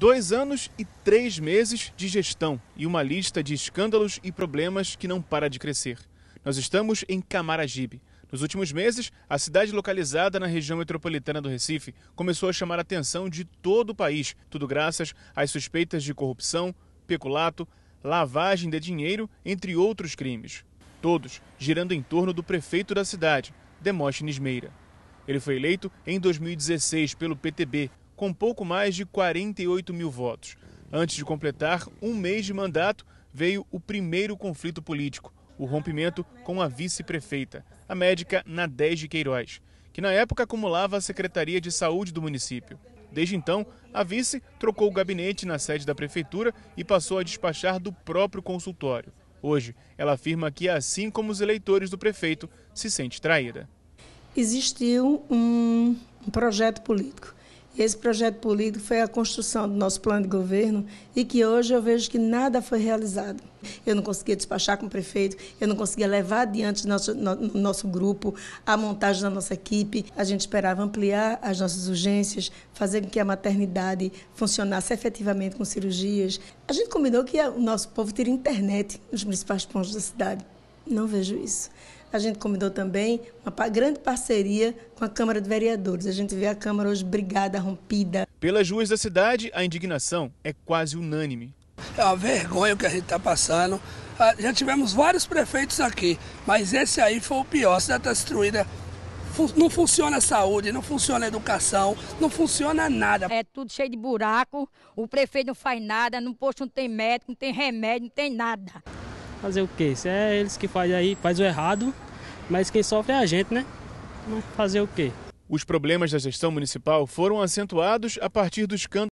Dois anos e três meses de gestão e uma lista de escândalos e problemas que não para de crescer. Nós estamos em Camaragibe. Nos últimos meses, a cidade localizada na região metropolitana do Recife começou a chamar a atenção de todo o país, tudo graças às suspeitas de corrupção, peculato, lavagem de dinheiro, entre outros crimes. Todos girando em torno do prefeito da cidade, Demóstenes Meira. Ele foi eleito em 2016 pelo PTB com pouco mais de 48 mil votos. Antes de completar um mês de mandato, veio o primeiro conflito político, o rompimento com a vice-prefeita, a médica Nadés de Queiroz, que na época acumulava a Secretaria de Saúde do município. Desde então, a vice trocou o gabinete na sede da prefeitura e passou a despachar do próprio consultório. Hoje, ela afirma que, assim como os eleitores do prefeito, se sente traída. Existiu um projeto político esse projeto político foi a construção do nosso plano de governo e que hoje eu vejo que nada foi realizado. Eu não conseguia despachar com o prefeito, eu não conseguia levar adiante nosso, no, nosso grupo, a montagem da nossa equipe. A gente esperava ampliar as nossas urgências, fazer com que a maternidade funcionasse efetivamente com cirurgias. A gente combinou que o nosso povo teria internet nos principais pontos da cidade. Não vejo isso a gente combinou também uma grande parceria com a Câmara de Vereadores. A gente vê a Câmara hoje brigada, rompida. Pelas ruas da cidade, a indignação é quase unânime. É uma vergonha o que a gente está passando. Ah, já tivemos vários prefeitos aqui, mas esse aí foi o pior. A cidade está destruída não funciona a saúde, não funciona a educação, não funciona nada. É tudo cheio de buraco, o prefeito não faz nada, no posto não tem médico, não tem remédio, não tem nada. Fazer o quê? Se é eles que fazem aí, faz o errado, mas quem sofre é a gente, né? Fazer o quê? Os problemas da gestão municipal foram acentuados a partir dos escândalo